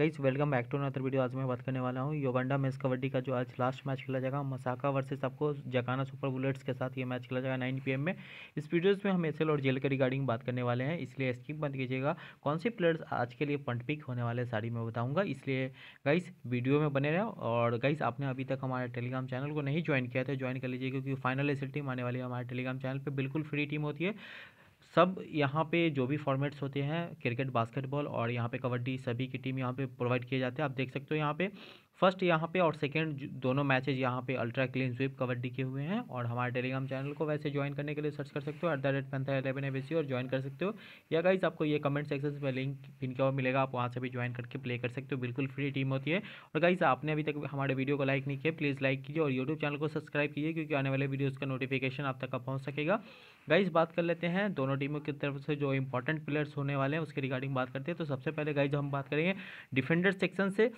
guys welcome back to another video आज मैं बात करने वाला हूँ योगंडा मेस कबड्डी का जो आज लास्ट मैच खेला जाएगा मसाका वर्सेस आपको जकाना सुपर बुलेट्स के साथ ये मैच खेला जाएगा 9 पीएम में इस वीडियोस में हम एसएल और जेल के रिगार्डिंग बात करने वाले हैं इसलिए स्किप मत कीजिएगा कौन से प्लेयर्स आज के लिए पंट पिक होने वाले साड़ी में बताऊँगा इसलिए गाइस वीडियो में बने रहें और गाइस आपने अभी तक हमारे टेलीग्राम चैनल को नहीं ज्वाइन किया था ज्वाइन तो कर लीजिए क्योंकि फाइनल एस टीम आने वाली है हमारे टेलीग्राम चैनल पर बिल्कुल फ्री टीम होती है सब यहाँ पे जो भी फॉर्मेट्स होते हैं क्रिकेट बास्केटबॉल और यहाँ पे कबड्डी सभी की टीम यहाँ पे प्रोवाइड किए जाते हैं आप देख सकते हो यहाँ पे फर्स्ट यहाँ पे और सेकेंड दोनों मैचेज यहाँ पे अल्ट्रा क्लीन स्वीप कबड्डी के हुए हैं और हमारे टेलीग्राम चैनल को वैसे ज्वाइन करने के लिए सर्च कर सकते हो at the rate Panther eleven A और ज्वाइन कर सकते हो या गाइज आपको ये कमेंट सेक्शन में लिंक पिन के मिलेगा आप वहाँ से भी ज्वाइन करके प्ले कर सकते हो बिल्कुल फ्री टीम होती है और गाइज आपने अभी तक हमारे वीडियो को लाइक नहीं किया प्लीज़ लाइक कीजिए और यूट्यूब चैनल को सब्सक्राइब कीजिए क्योंकि आने वाले वीडियोज़ का नोटिफिकेशन आप तक पहुँच सकेगा गाइज बात कर लेते हैं दोनों टीमों की तरफ से जो इंपॉर्टेंट प्लेयर्स होने वाले हैं उसके रिगार्डिंग बात करते हैं तो सबसे पहले गाइज हम बात करेंगे डिफेंडर सेक्शन से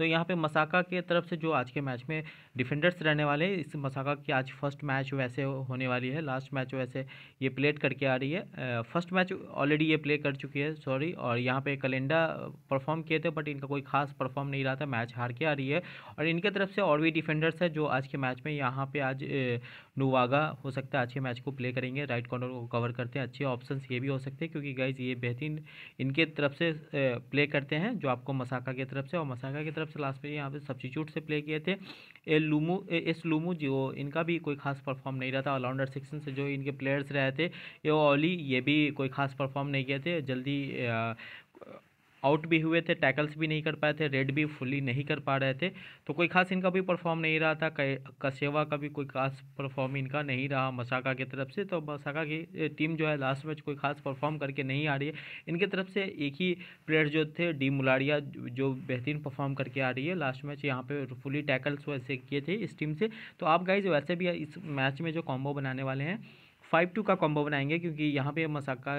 तो यहाँ पे मसाका के तरफ से जो आज के मैच में डिफेंडर्स रहने वाले हैं इस मसाका की आज फर्स्ट मैच वैसे होने वाली है लास्ट मैच वैसे ये प्लेट करके आ रही है फर्स्ट मैच ऑलरेडी ये प्ले कर चुकी है सॉरी और यहाँ पे कलेंडा परफॉर्म किए थे बट इनका कोई खास परफॉर्म नहीं रहा था मैच हार के आ रही है और इनके तरफ से और भी डिफेंडर्स है जो आज के मैच में यहाँ पर आज नुवागा हो सकता है आज के मैच को प्ले करेंगे राइट कॉर्नर को कवर करते हैं अच्छे ऑप्शन ये भी हो सकते हैं क्योंकि गाइज ये बेहतरीन इनके तरफ से प्ले करते हैं जो आपको मसाका की तरफ से और मसाका की तरफ सबसे लास्ट में यहाँ पे सब्सिट्यूट से प्ले किए थे ए लूमू एस लूमू जो इनका भी कोई खास परफॉर्म नहीं रहा था ऑलराउंडर सेक्शन से जो इनके प्लेयर्स रहे थे ये ओली ये भी कोई खास परफॉर्म नहीं किए थे जल्दी आउट भी हुए थे टैकल्स भी नहीं कर पाए थे रेड भी फुली नहीं कर पा रहे थे तो कोई खास इनका भी परफॉर्म नहीं रहा था कसेवा का भी कोई खास परफॉर्म इनका नहीं रहा मसाका की तरफ से तो मसाका की टीम जो है लास्ट मैच कोई खास परफॉर्म करके नहीं आ रही है इनके तरफ से एक ही प्लेयर जो थे डी मुलाड़िया जो बेहतरीन परफॉर्म करके आ रही है लास्ट मैच यहाँ पे फुली टैकल्स वैसे किए थे इस टीम से तो आप गाइज वैसे भी इस मैच में जो कॉम्बो बनाने वाले हैं फाइव टू का कॉम्बो बनाएंगे क्योंकि यहाँ पे मसाका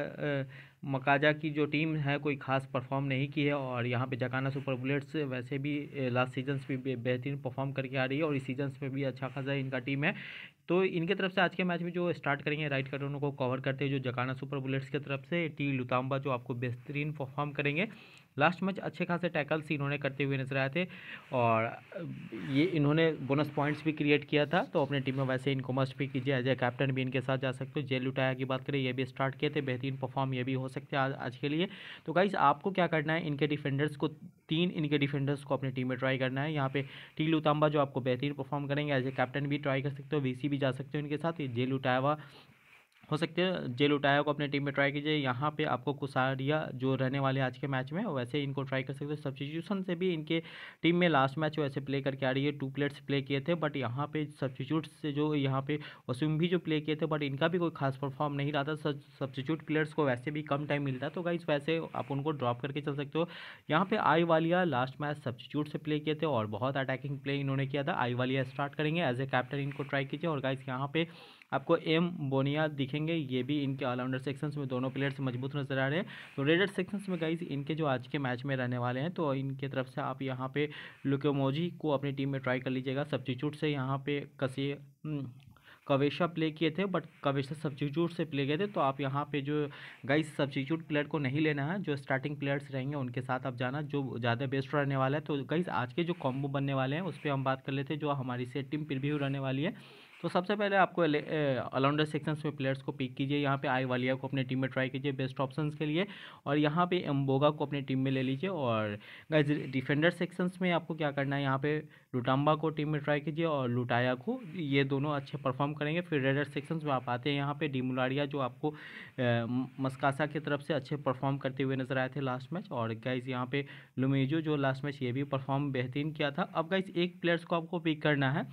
मकाजा की जो टीम है कोई खास परफॉर्म नहीं की है और यहाँ पे जकाना सुपर बुलेट्स वैसे भी लास्ट सीजन्स में बेहतरीन परफॉर्म करके आ रही है और इस सीजन्स में भी अच्छा खासा इनका टीम है तो इनके तरफ से आज के मैच में जो स्टार्ट करेंगे राइट कटोनों को कवर करते हुए जो जकाना सुपर बुलेट्स की तरफ से टी लुताम्बा जो आपको बेहतरीन परफॉर्म करेंगे लास्ट मैच अच्छे खासे टैकल्स इन्होंने करते हुए नजर आए थे और ये इन्होंने बोनस पॉइंट्स भी क्रिएट किया था तो अपनी टीम में वैसे इनको मस्ट भी कीजिए एज ए कैप्टन भी इनके साथ जा सकते हो जेल लुटाया की बात करें ये भी स्टार्ट किए थे बेहतरीन परफॉर्म ये भी हो सकते हैं आज, आज के लिए तो गाइज आपको क्या करना है इनके डिफेंडर्स को तीन इनके डिफेंडर्स को अपनी टीम में ट्राई करना है यहाँ पे टी तांबा जो आपको बेहतरीन परफॉर्म करेंगे एज ए कैप्टन भी ट्राई कर सकते हो वीसी भी जा सकते हो इनके साथ ये उठाया लुटाया हो सकते हैं जेल उठाया को अपने टीम में ट्राई कीजिए यहाँ पे आपको कुसारिया जो रहने वाले आज के मैच में वैसे इनको ट्राई कर सकते हो सब्सटीट्यूशन से भी इनके टीम में लास्ट मैच वैसे प्ले करके आ रही है टू प्लेयर्स प्ले किए थे बट यहाँ पे सब्सटीट्यूट से जो यहाँ पे वसूम भी जो प्ले किए थे बट इनका भी कोई खास परफॉर्म नहीं रहा था सब्सटीट्यूट प्लेयर्स को वैसे भी कम टाइम मिलता है तो गाइज वैसे आप उनको ड्रॉप करके चल सकते हो यहाँ पर I Walia last match substitute से प्ले किए थे और बहुत अटैकिंग प्ले इन्होंने किया था आई वालिया स्टार्ट करेंगे एज ए कैप्टन इनको ट्राई कीजिए और गाइज यहाँ पर आपको एम बोनिया दिखेंगे ये भी इनके ऑलराउंडर सेक्शंस में दोनों प्लेयर्स मजबूत नजर आ रहे हैं तो रेडर सेक्शंस में गाइज इनके जो आज के मैच में रहने वाले हैं तो इनके तरफ से आप यहाँ पे लुकोमोजी को अपनी टीम में ट्राई कर लीजिएगा सब्सिट्यूट से यहाँ पे कसी हम्म, कवेशा प्ले किए थे बट कवेशा सब्सिट्यूट से प्ले किए थे तो आप यहाँ पे जो गाइस सब्सिट्यूट प्लेयर को नहीं लेना है जो स्टार्टिंग प्लेयर्स रहेंगे उनके साथ आप जाना जो ज़्यादा बेस्ट रहने वाला है तो गाइस आज के जो कॉम्बो बनने वाले हैं उस पर हम बात कर लेते हैं जो हमारी से टीम प्रिव्यू रहने वाली है तो सबसे पहले आपको ऑलराउंडर सेक्शंस में प्लेयर्स को पिक कीजिए यहाँ पे आई वालिया को अपने टीम में ट्राई कीजिए बेस्ट ऑप्शन के लिए और यहाँ पे एम्बोगा को अपने टीम में ले लीजिए और गाइज डिफेंडर सेक्शंस में आपको क्या करना है यहाँ पे लुटाम्बा को टीम में ट्राई कीजिए और लुटाया को ये दोनों अच्छे परफॉर्म करेंगे फिर रेडर सेक्शंस में आप आते हैं यहाँ पे डिमुलारिया जो आपको मस्कासा की तरफ से अच्छे परफॉर्म करते हुए नजर आए थे लास्ट मैच और गाइज यहाँ पे लुमेजो जो लास्ट मैच ये भी परफॉर्म बेहतरीन किया था अब गाइज एक प्लेयर्स को आपको पिक करना है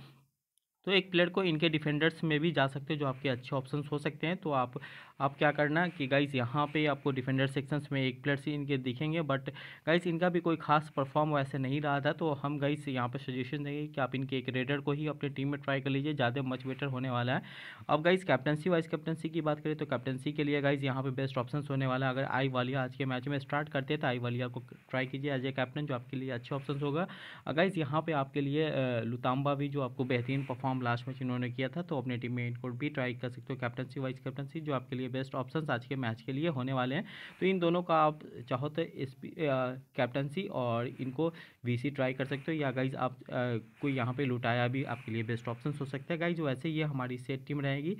तो एक प्लेयर को इनके डिफेंडर्स में भी जा सकते हो जो आपके अच्छे ऑप्शंस हो सकते हैं तो आप आप क्या करना कि गाइस यहाँ पे आपको डिफेंडर सेक्शंस में एक प्लेयर से इनके दिखेंगे बट गाइस इनका भी कोई खास परफॉर्म वैसे नहीं रहा था तो हम गाइस यहाँ पे सजेशन देंगे कि आप इनके एक रेडर को ही अपने टीम में ट्राई कर लीजिए ज़्यादा मच बेटर होने वाला है अब गाइस कैप्टनसी वाइस कैप्टनसी की बात करें तो कैप्टनसी के लिए गाइज यहाँ पर बेस्ट ऑप्शन होने वाला है अगर आई वालिया आज के मैच में स्टार्ट करते हैं तो आई वालिया को ट्राई कीजिए एज ए कैप्टन जो आपके लिए अच्छे ऑप्शन होगा गाइज यहाँ पर आपके लिए लुताम्बा भी जो आपको बेहतरीन परफॉर्म फॉर्म लास्ट मैच इन्होंने किया था तो अपने टीम में इनको भी ट्राई कर सकते हो कैप्टनसी वाइस कैप्टनसी जो आपके लिए बेस्ट ऑप्शन आज के मैच के लिए होने वाले हैं तो इन दोनों का आप चाहो तो इस कैप्टनसी और इनको वी ट्राई कर सकते हो या गाइज आप कोई यहाँ पर लुटाया भी आपके लिए बेस्ट ऑप्शन हो सकता है गाइज वैसे ये हमारी सेट टीम रहेगी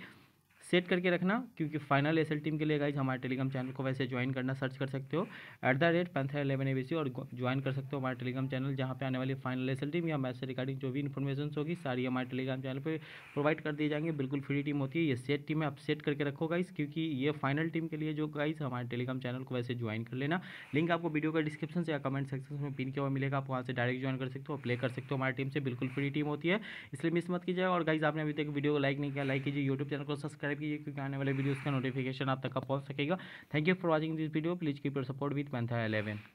सेट करके रखना क्योंकि फाइनल एस टीम के लिए गाइज हमारे टेलीग्राम चैनल को वैसे ज्वाइन करना सर्च कर सकते हो at the rate Panther eleven A और ज्वाइन कर सकते हो हमारे टेलीग्राम चैनल जहाँ पे आने वाली फाइनल एस टीम या मैच से रिगार्डिंग जो भी इन्फॉर्मेशन होगी सारी हमारे टेलीग्राम चैनल पर प्रोवाइड कर दिए जाएंगे बिल्कुल फ्री टीम होती है ये सेट टीम है आप सेट करके रखो गाइज क्योंकि ये फाइनल टीम के लिए जो गाइज हमारे टेलीग्राम चैनल को वैसे ज्वाइन कर लेना लिंक आपको वीडियो का डिस्क्रिप्शन से या कमेंट सेक्शन में पिन किया हुआ मिलेगा आप वहाँ से डायरेक्ट ज्वाइन कर सकते हो प्ले कर सकते हो हमारी टीम से बिल्कुल फ्री टीम होती है इसलिए मिस मत कीजिए और गाइज आपने अभी तक वीडियो को लाइक नहीं किया लाइक कीजिए यूट्यूब चैनल को सब्सक्राइब कीजिए क्योंकि आने वाले वीडियोज़ का नोटिफिकेशन आप तक पहुँच सकेगा thank you for watching this video please keep your support with Panther eleven